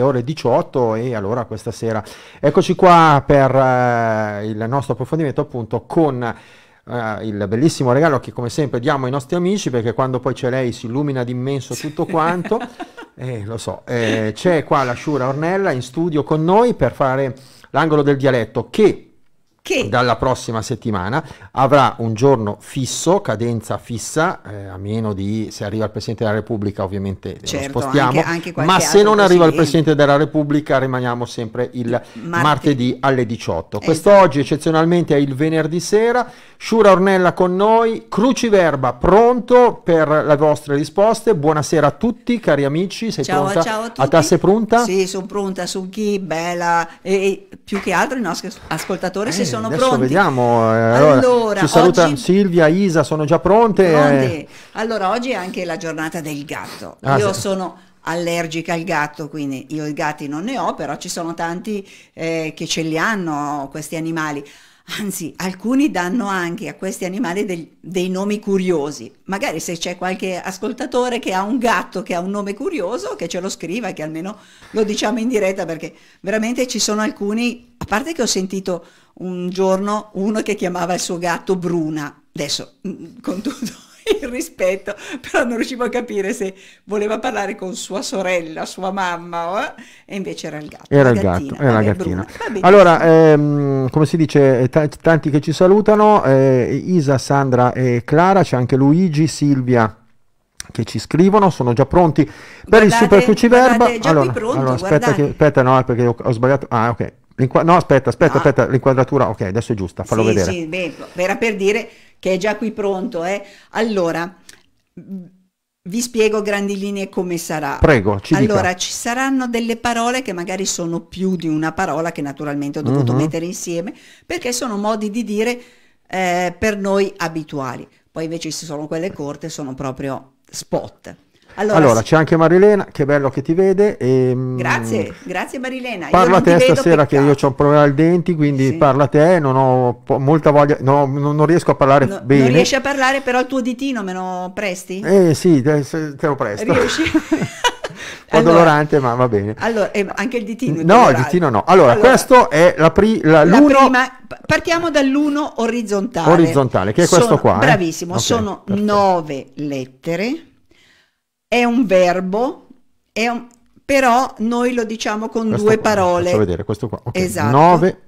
ore 18 e allora questa sera eccoci qua per eh, il nostro approfondimento appunto con eh, il bellissimo regalo che come sempre diamo ai nostri amici perché quando poi c'è lei si illumina d'immenso tutto quanto eh, lo so eh, c'è qua la Sciura Ornella in studio con noi per fare l'angolo del dialetto che che dalla prossima settimana avrà un giorno fisso, cadenza fissa, eh, a meno di se arriva il Presidente della Repubblica ovviamente certo, lo spostiamo, anche, anche ma se non arriva il Presidente della Repubblica rimaniamo sempre il martedì, martedì alle 18. Esatto. Quest'oggi eccezionalmente è il venerdì sera, Shura Ornella con noi, Cruciverba pronto per le vostre risposte, buonasera a tutti cari amici, sei ciao, pronta? Ciao a, tutti. a tasse pronta? Sì, sono pronta, su chi, bella e, e, più che altro i nostri ascoltatori eh. si sono Adesso pronti. Vediamo. Eh, allora, allora ci saluta oggi... Silvia, Isa, sono già pronte. pronte. Allora, oggi è anche la giornata del gatto. Ah, Io sì. sono allergica al gatto, quindi io i gatti non ne ho, però ci sono tanti eh, che ce li hanno questi animali. Anzi, alcuni danno anche a questi animali dei, dei nomi curiosi. Magari se c'è qualche ascoltatore che ha un gatto che ha un nome curioso, che ce lo scriva che almeno lo diciamo in diretta perché veramente ci sono alcuni, a parte che ho sentito un giorno uno che chiamava il suo gatto Bruna, adesso mm, con tutto il rispetto, però non riuscivo a capire se voleva parlare con sua sorella, sua mamma, eh? e invece era il gatto. Era il gatto, era la gattina. Allora, ehm, come si dice, eh, t- tanti che ci salutano, eh, Isa, Sandra e Clara, c'è anche Luigi, Silvia che ci scrivono, sono già pronti per guardate, il Super Cuciverba. Allora, pronto, allora aspetta, che, aspetta, no, eh, perché ho, ho sbagliato. Ah, ok. L'inqua- no, aspetta, aspetta, no. Ah. aspetta, l'inquadratura, ok, adesso è giusta, fallo sì, vedere. Sì, beh, era per dire che è già qui pronto. Eh. Allora, vi spiego grandi linee come sarà. Prego, ci Allora, dica. ci saranno delle parole che magari sono più di una parola che naturalmente ho dovuto uh mhm. -huh. mettere insieme perché sono modi di dire eh, per noi abituali. Poi invece ci sono quelle corte, sono proprio spot. Allora, allora c'è anche Marilena, che bello che ti vede. E, ehm, grazie, grazie Marilena. Parla a te stasera che io ho un problema al denti, quindi sì. parla a te, non ho molta voglia, no, non, riesco a parlare no, bene. Non riesci a parlare, però il tuo ditino me lo presti? Eh sì, te, te lo presto. Riesci? po' allora, dolorante, ma va bene. Allora, eh, anche il ditino. No, il ditino no. Allora, allora questo è la, pri, la, la prima. Partiamo dall'uno orizzontale. Orizzontale, che è sono, questo qua. Eh? Bravissimo, eh? okay, sono perfetto. nove lettere è un verbo, è un... però noi lo diciamo con questo due qua, parole. vedere questo qua. Okay. Esatto. Nove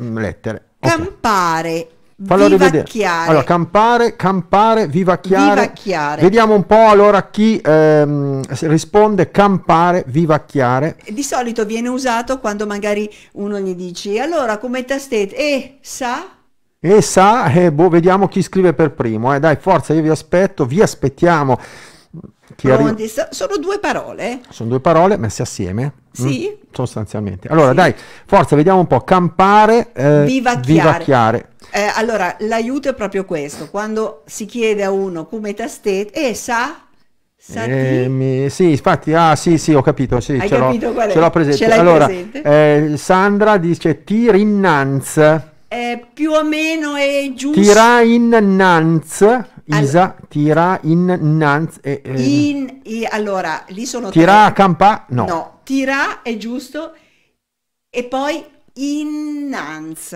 mm, lettere. Okay. Campare. Fallo vivacchiare. Allora, campare, campare, vivacchiare. vivacchiare. Vediamo un po' allora chi ehm, risponde campare, vivacchiare. Di solito viene usato quando magari uno gli dice, allora come tastate? E eh, sa? E eh, sa, eh, boh, vediamo chi scrive per primo. Eh. Dai, forza, io vi aspetto, vi aspettiamo. Arri- sono due parole. Sono due parole messe assieme. Mm? Sì. Mh, sostanzialmente. Allora, sì. dai, forza, vediamo un po'. Campare, eh, vivacchiare. vivacchiare. Eh, allora, l'aiuto è proprio questo. Quando si chiede a uno come tastet, e eh, sa... sa eh, mi, sì, infatti, ah sì, sì, ho capito, sì, Hai ce, capito l'ho, ce l'ho presente. allora, presente? Eh, Sandra dice Tirinnanz. Eh, più o meno è giusto. Tira in Nanz, Isa, allora, tira in Nanz. E, eh, in, e, allora, lì sono Tira a campa? No. No, tira è giusto. E poi in Nanz.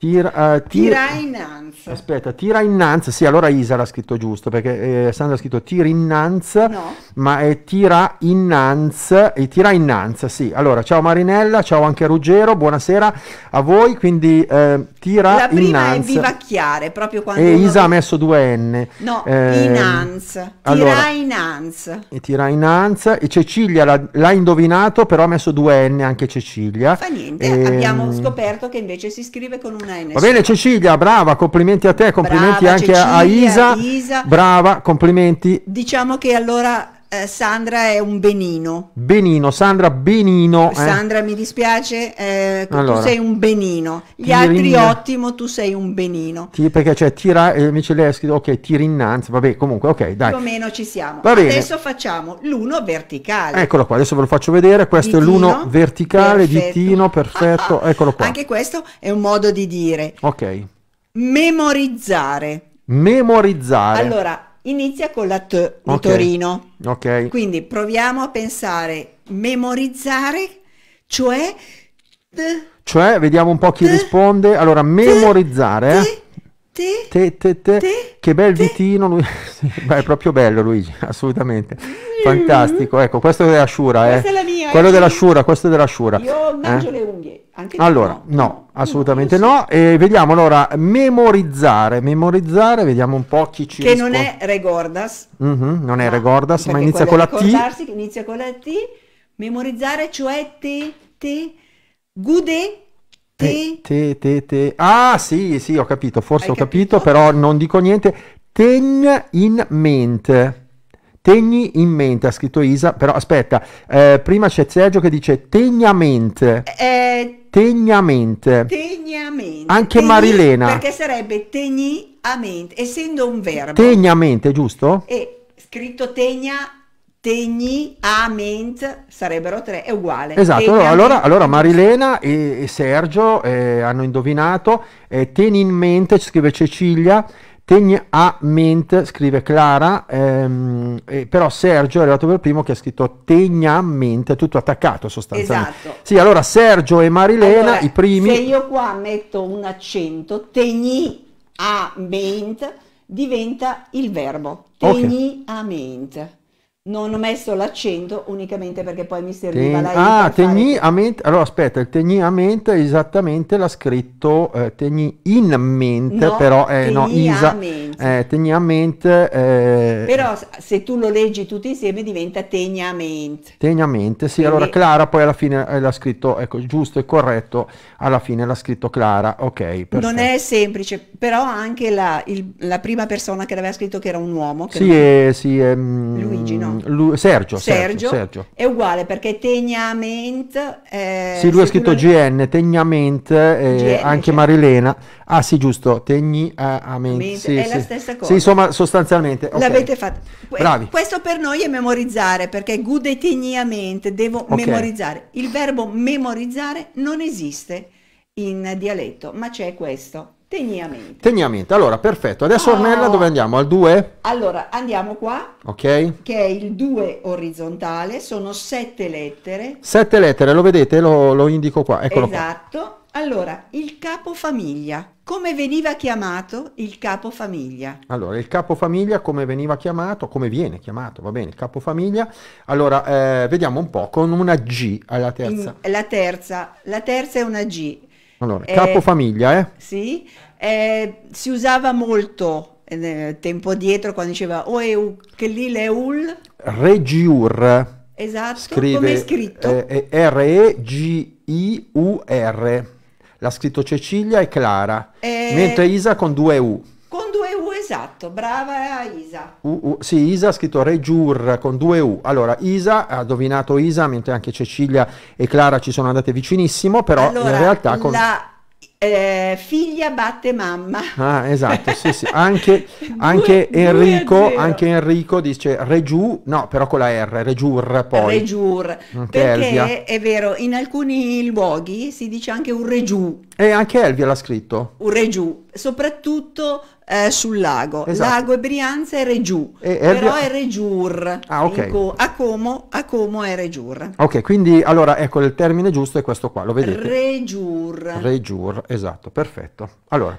Tira, uh, eh, tir... tira innanzi. Aspetta, tira innanzi. Sì, allora Isa l'ha scritto giusto perché eh, Sandra ha scritto tira innanzi, no. ma è tira innanzi e tira innanzi. Sì, allora ciao Marinella, ciao anche Ruggero, buonasera a voi. Quindi eh, tira La prima innanz. è vivacchiare proprio quando. E eh, Isa vi... ha messo due N. No, eh, innanzi. Tira allora, innanzi. E tira innanzi. E Cecilia l'ha, l'ha, indovinato, però ha messo due N anche Cecilia. Fa niente, e... abbiamo ehm, scoperto che invece si scrive con una Va bene Cecilia, brava, complimenti a te, complimenti brava, anche Cecilia, a Isa, Isa. Brava, complimenti. Diciamo che allora eh, Sandra è un benino. Benino, Sandra benino. Eh. Sandra mi dispiace, eh, allora, tu sei un benino. Gli tirin... altri ottimo, tu sei un benino. Ti, perché cioè tira, eh, mi ce l'hai scritto, ok, tira innanzi, vabbè comunque ok dai. Più o meno ci siamo. Va bene. Adesso facciamo l'uno verticale. Eccolo qua, adesso ve lo faccio vedere, questo ditino, è l'uno verticale, perfetto. Tino, perfetto, eccolo qua. Anche questo è un modo di dire. Ok. Memorizzare. Memorizzare. Allora, inizia con la T di okay. Torino. Ok. Quindi proviamo a pensare, memorizzare, cioè... T, cioè, vediamo un po' chi t, risponde. Allora, memorizzare. T, te, eh. te, te, che bel vitino lui. Beh, è proprio bello Luigi, assolutamente. Fantastico, ecco, questo è della Shura, eh. Mia, Quello eh. della Shura, questo è della Shura. Io mangio eh? le unghie. Anche allora, no, no assolutamente no. no. E vediamo allora memorizzare, memorizzare, vediamo un po' chi ci Che risponde. non è Regordas. Mm-hmm, non è Regordas, ma inizia con la T. Inizia con la T. Memorizzare, cioè te, te, gude, te. Te, te, te. Ah, sì, sì, ho capito, forse Hai ho capito? capito, però non dico niente. Ten in mente. Tegni in mente, ha scritto Isa, però aspetta, eh, prima c'è Sergio che dice tegnamente. Eh, eh tegnamente. Tegnamente. Anche tegni, Marilena. Perché sarebbe tegni a mente, essendo un verbo. Tegnamente, giusto? E scritto tegna Tegni, a mente, sarebbero tre, è uguale. Esatto, Tegna, allora, allora, Marilena e, e Sergio eh, hanno indovinato, eh, tieni in mente, scrive Cecilia, Tegn a mente, scrive Clara, ehm, eh, però Sergio è arrivato per primo che ha scritto Tegna a ment, tutto attaccato sostanzialmente. Esatto. Sì, allora Sergio e Marilena, allora, i primi... Se io qua metto un accento, tegni a ment diventa il verbo, tegni okay. a ment non ho messo l'accento unicamente perché poi mi serviva Ten... la I. Ah, Tegni fare... mente Allora aspetta, il Tegni a mente esattamente l'ha scritto eh, Tegni in mente, no, però è eh, no, isa... eh, Tegni a mente. Eh... Però se tu lo leggi tutti insieme diventa Tegni a mente. Tegni a mente, sì, Quindi... allora Clara poi alla fine eh, l'ha scritto, ecco, giusto e corretto, alla fine l'ha scritto Clara, ok. Perfetto. Non è semplice, però anche la, il, la, prima persona che l'aveva scritto che era un uomo. Che sì, non... Eh, sì, ehm, Luigi, no? no? Mm, Sergio, Sergio, Sergio, Sergio, È uguale perché Tegnament... Eh, sì, lui ha scritto GN, Tegnament, eh, GN, anche cioè. Marilena. Ah sì, giusto, Tegnament. Sì, è sì. la stessa cosa. Sì, insomma, sostanzialmente. Okay. L'avete fatto. Bravi. Eh, questo per noi è memorizzare perché gude Tegnament, devo okay. memorizzare. Il verbo memorizzare non esiste in dialetto, ma c'è questo. Teniamente. Teniamente, allora perfetto. Adesso oh. Ornella dove andiamo? Al 2? Allora andiamo qua, ok? Che è il 2 orizzontale, sono sette lettere. Sette lettere, lo vedete? Lo, lo indico qua, eccolo esatto. qua. Esatto. Allora, il capofamiglia. Come veniva chiamato il capofamiglia? Allora, il capofamiglia come veniva chiamato, come viene chiamato, va bene, il capofamiglia. Allora, eh, vediamo un po' con una G alla terza. In, la terza, la terza è una G. Allora, eh, capofamiglia, eh? Sì, eh, si usava molto eh, tempo dietro quando diceva Oeu, che lì le ul. Regiur. Esatto, scrive, come è scritto? R-E-G-I-U-R. Eh, eh, L'ha scritto Cecilia e Clara, eh, mentre Isa con due U. Esatto, brava eh, Isa. Uh, uh, sì, Isa ha scritto Regiur con due U. Allora, Isa ha indovinato Isa, mentre anche Cecilia e Clara ci sono andate vicinissimo, però allora, in realtà... Con... La... Eh, figlia batte mamma. Ah, esatto, sì, sì. Anche, anche, due, Enrico, due anche, Enrico, dice Regiù, no, però con la R, Regiur poi. Regiur, perché Elvia. è vero, in alcuni luoghi si dice anche un Regiù. E anche Elvia l'ha scritto. Un Regiù, soprattutto eh, sul lago. Esatto. Lago e Brianza è Regiù, e, è però è Regiur. Ah, okay. co- ecco, a, Como, a, Como, è Regiur. Ok, quindi allora ecco il termine giusto è questo qua, lo vedete? Regiur. Regiur, esatto, perfetto. Allora.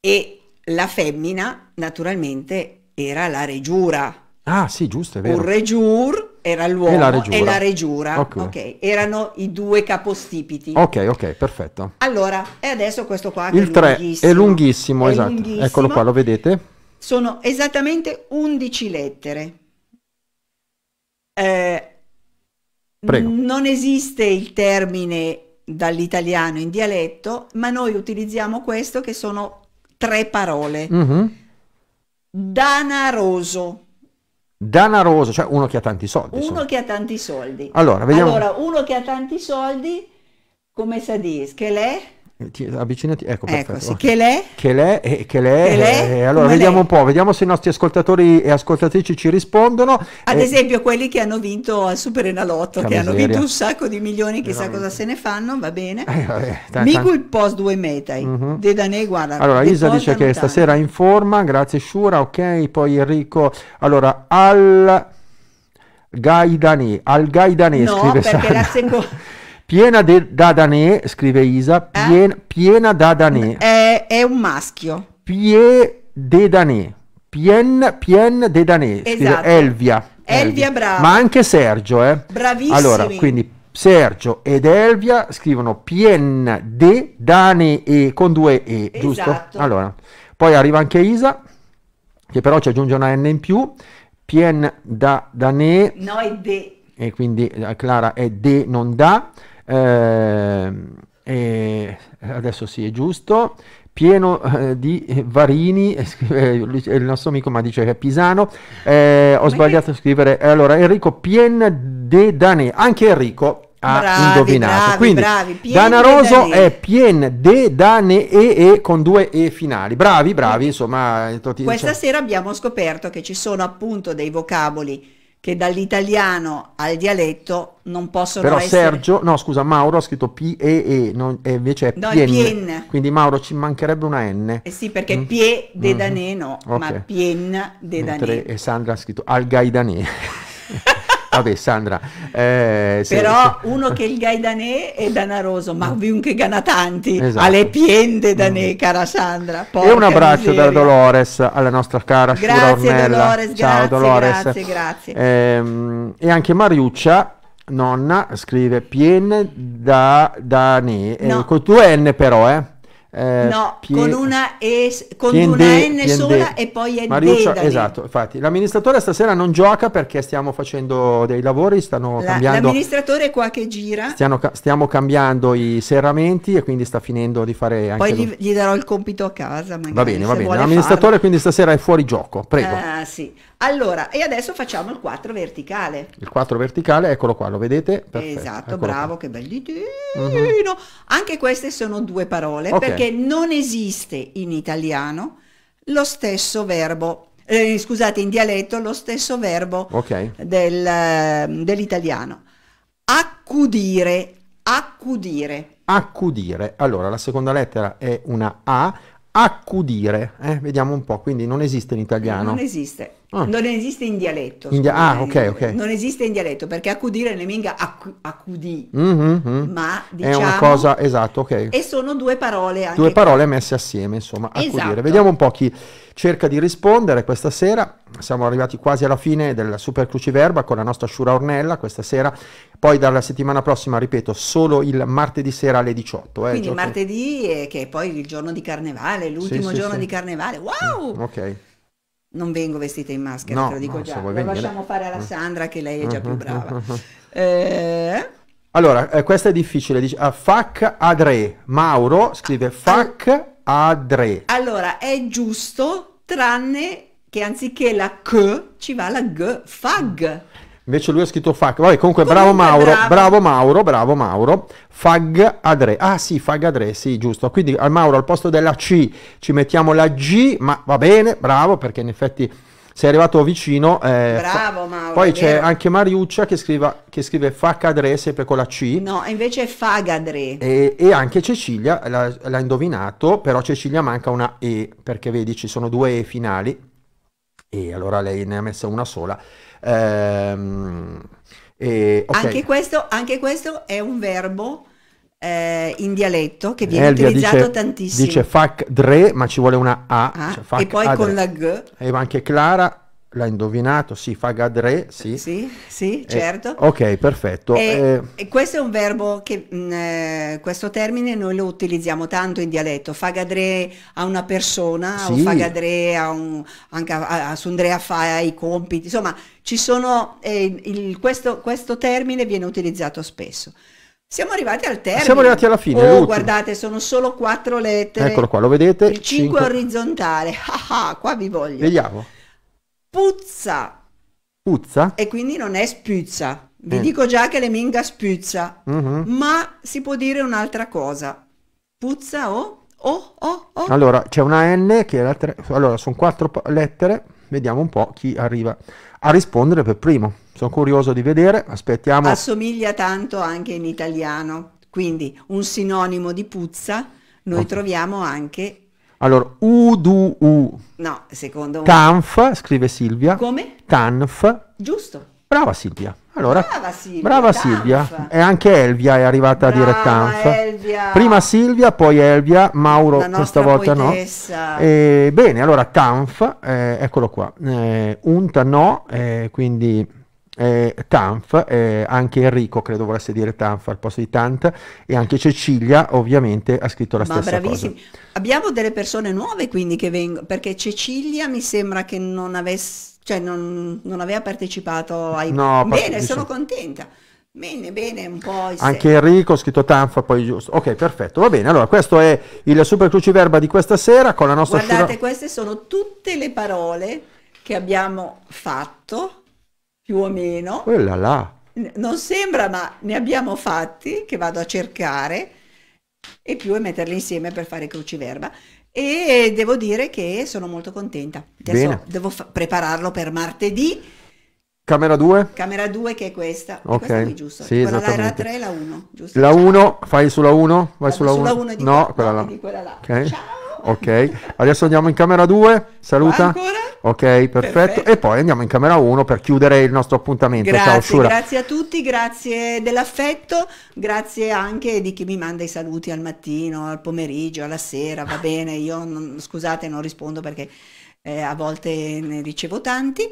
E la femmina naturalmente era la Regiura. Ah sì, giusto, è vero. Un Regiur era l'uomo e la regiura, e la regiura. Okay. Okay. erano i due capostipiti. Ok, ok, perfetto. Allora, e adesso questo qua Il 3 è lunghissimo, è lunghissimo è esatto. Lunghissimo. Eccolo qua, lo vedete? Sono esattamente 11 lettere. Eh, Prego. Non esiste il termine dall'italiano in dialetto, ma noi utilizziamo questo che sono tre parole. Mm-hmm. Danaroso Danaroso, cioè uno che ha tanti soldi. Uno insomma. che ha tanti soldi. Allora, vediamo. Allora, uno che ha tanti soldi, come sa dire, che lei ti, avvicinati, ecco, ecco Sì. Che lei? Che lei? Eh, che lei? Che lei? Eh, allora Ma vediamo lei? un po', vediamo se i nostri ascoltatori e ascoltatrici ci rispondono. Ad eh, esempio quelli che hanno vinto al Super Enalotto, che, hanno vinto un sacco di milioni, chissà cosa se ne fanno, va bene. Eh, Migul Post 2 Meta, uh-huh. De Danè, guarda. Allora Isa dice che tanto. stasera in forma, grazie Shura, ok, poi Enrico. Allora, al... Gaidani, al Gaidani no, scrive perché Sara. la seconda Piena de, da danè, scrive Isa, eh? pien, eh? piena da danè. È, è, un maschio. Pie de danè. Pien, pien de danè. Esatto. Elvia. Elvia, brava. Ma anche Sergio, eh. Bravissimi. Allora, quindi Sergio ed Elvia scrivono pien de Danè e con due e, esatto. giusto? Allora, poi arriva anche Isa, che però ci aggiunge una n in più, pien da Danè. No, è de. E quindi eh, Clara è de, non da. Eh, adesso sì, è giusto pieno eh, di Varini, eh, il nostro amico ma dice che è Pisano, eh, ho ma sbagliato che... a scrivere, eh, allora Enrico Pien de Danè, anche Enrico ha bravi, indovinato, bravi, quindi bravi, Danaroso è Pien de Danè e, e con due E finali, bravi bravi mm. insomma. Eh, Questa cioè... sera abbiamo scoperto che ci sono appunto dei vocaboli che dall'italiano al dialetto non possono Però essere... Sergio, no scusa, Mauro ha scritto P-E-E, non, e eh, invece è no, pien, pien. Quindi Mauro ci mancherebbe una N. Eh sì, perché mm. Pie de mm-hmm. Danè no, okay. ma Pien de Danè. E eh, Sandra ha scritto Al Gaidanè vabbè Sandra. Eh, se, Però uno che il gai Gaidanè è danaroso, ma anche ganatanti, esatto. alle piende danè, mm. cara Sandra. E un abbraccio miseria. da Dolores alla nostra cara grazie, Shura Ornella. Dolores, Ciao grazie, Dolores. Grazie, grazie. Eh, e anche Mariuccia nonna scrive PN da, danè ne, eh, no. eh, con due N però eh eh, no, pie... con una, e, con piende, una N piende. sola e poi è Mariuccia, dedali. Esatto, infatti l'amministratore stasera non gioca perché stiamo facendo dei lavori, stanno La, cambiando... L'amministratore è qua che gira. Stiamo, stiamo, cambiando i serramenti e quindi sta finendo di fare... anche... poi gli, gli, darò il compito a casa. va bene, va bene. L'amministratore farlo. quindi stasera è fuori gioco, prego. Ah, sì. Allora, e adesso facciamo il 4 verticale. Il 4 verticale, eccolo qua, lo vedete? Perfetto, esatto, bravo, qua. che bellino. Mhm. Uh-huh. Anche queste sono due parole okay. perché non esiste in italiano lo stesso verbo eh, scusate, in dialetto lo stesso verbo okay. del, ehm, dell'italiano. Accudire, accudire. Accudire. Allora, la seconda lettera è una A, accudire, eh? vediamo un po', quindi non esiste in italiano. Non esiste, ah. non esiste in dialetto. In dia- ah, ok, ok. Non esiste in dialetto perché accudire in Minga acc- accudì, mm-hmm. mm-hmm. ma diciamo... È una diciamo cosa, esatto, ok. E sono due parole anche. Due parole messe assieme, insomma, accudire. Esatto. Vediamo un po' chi cerca di rispondere questa sera. Siamo arrivati quasi alla fine del Super Cruciverba con la nostra Sciura Ornella questa sera. Poi dalla settimana prossima, ripeto, solo il martedì sera alle 18. Eh, Quindi martedì, eh, che è poi il giorno di carnevale, l'ultimo sì, sì, giorno sì. di carnevale. Wow! Ok. Non vengo vestita in maschera, no, te lo dico no, già. Lo lasciamo fare alla Sandra che lei è già più brava. eh... Allora, eh, questa è difficile. Dice, uh, eh, fac adre. Mauro scrive fac Adre. Allora, è giusto, tranne che anziché la K ci va la G, fag. Invece lui ha scritto fag. Vabbè, comunque, comunque bravo Mauro, bravo. bravo. Mauro, bravo Mauro. Fag adre. Ah sì, fag adre, sì, giusto. Quindi al Mauro al posto della C ci mettiamo la G, ma va bene, bravo, perché in effetti sei arrivato vicino. Eh, Bravo Mauro. Poi c'è anche Mariuccia che, scriva, che scrive Facadre sempre con la C. No, invece Fagadre. E, e anche Cecilia l'ha indovinato, però Cecilia manca una E perché vedi ci sono due E finali e allora lei ne ha messa una sola. Ehm, e, okay. anche, questo, anche questo è un verbo eh, in dialetto che viene Elvia utilizzato dice, tantissimo. Dice fac dre, ma ci vuole una A. Ah, cioè, e poi adre. con la G. E anche Clara l'ha indovinato, sì, fagadre, sì. Sì, sì, eh, certo. Eh, ok, perfetto. E, eh. e, questo è un verbo che, mh, mm, eh, questo termine noi lo utilizziamo tanto in dialetto, fagadre a una persona, sì. o fagadre a un, anche a, a Sundrea fa i compiti, insomma, ci sono, eh, il, questo, questo termine viene utilizzato spesso. Siamo arrivati al termine. Siamo arrivati alla fine. Oh, guardate, sono solo quattro lettere. Eccolo qua, lo vedete? Il 5 Cinque... orizzontale. Ah, ah, qua vi voglio. Vediamo. Puzza. Puzza? E quindi non è spuzza. Vi eh. dico già che le minga spuzza. Mm-hmm. Ma si può dire un'altra cosa. Puzza o... Oh, oh, oh. Allora, c'è una N che è la tre... Allora, sono quattro lettere vediamo un po' chi arriva a rispondere per primo. Sono curioso di vedere, aspettiamo. Assomiglia tanto anche in italiano, quindi un sinonimo di puzza noi oh. troviamo anche... Allora, UDU. No, secondo me... TANF, scrive Silvia. Come? TANF. Giusto. Brava Silvia. Allora, brava Silvia, brava Silvia. e anche Elvia è arrivata brava a dire Tanf. Prima Silvia, poi Elvia, Mauro questa volta poetessa. no. E, bene, allora Tanf, eh, eccolo qua, eh, Unta no, eh, quindi eh, Tanf, eh, anche Enrico credo volesse dire Tanf al posto di Tant e anche Cecilia ovviamente ha scritto la Ma stessa bravissimi. cosa. Abbiamo delle persone nuove quindi che vengono, perché Cecilia mi sembra che non avesse cioè non, non aveva partecipato ai... No, bene, part... sono contenta. Bene, bene, un po'. Anche Enrico ha scritto Tanfa, poi giusto. Ok, perfetto, va bene. Allora, questo è il Super Cruciverba di questa sera con la nostra... Guardate, Shura... queste sono tutte le parole che abbiamo fatto, più o meno. Quella là. Non sembra, ma ne abbiamo fatti, che vado a cercare, e più e metterli insieme per fare Cruciverba e devo dire che sono molto contenta. Adesso Bene. devo prepararlo per martedì. Camera 2? Camera 2 che è questa. Ok. Questa qui, giusto. Sì, quella là era 3 e la 1, giusto? La 1, fai sulla 1? Vai Vado sulla 1. No, quella là. Quella là. Okay. Ciao ok. Adesso andiamo in camera 2, saluta. Ancora? Ok, perfetto. perfetto. E poi andiamo in camera 1 per chiudere il nostro appuntamento. Grazie, Ciao, Shura. grazie a tutti, grazie dell'affetto, grazie anche di chi mi manda i saluti al mattino, al pomeriggio, alla sera, va bene, io non, scusate non rispondo perché eh, a volte ne ricevo tanti.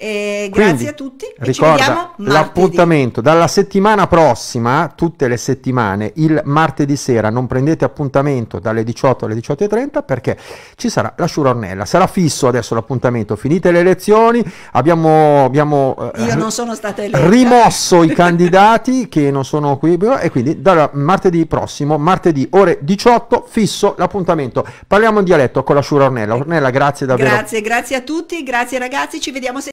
E eh, grazie a tutti. ricorda l'appuntamento dalla settimana prossima, tutte le settimane, il martedì sera. Non prendete appuntamento dalle 18 alle 18.30 perché ci sarà la sciurornella. Sarà fisso adesso l'appuntamento. Finite le elezioni, abbiamo, abbiamo eh, rimosso i candidati che non sono qui. E quindi dal martedì prossimo, martedì ore 18, fisso l'appuntamento. Parliamo in dialetto con la sciurornella. Ornella, grazie davvero. Grazie, grazie a tutti. Grazie ragazzi. Ci vediamo. Se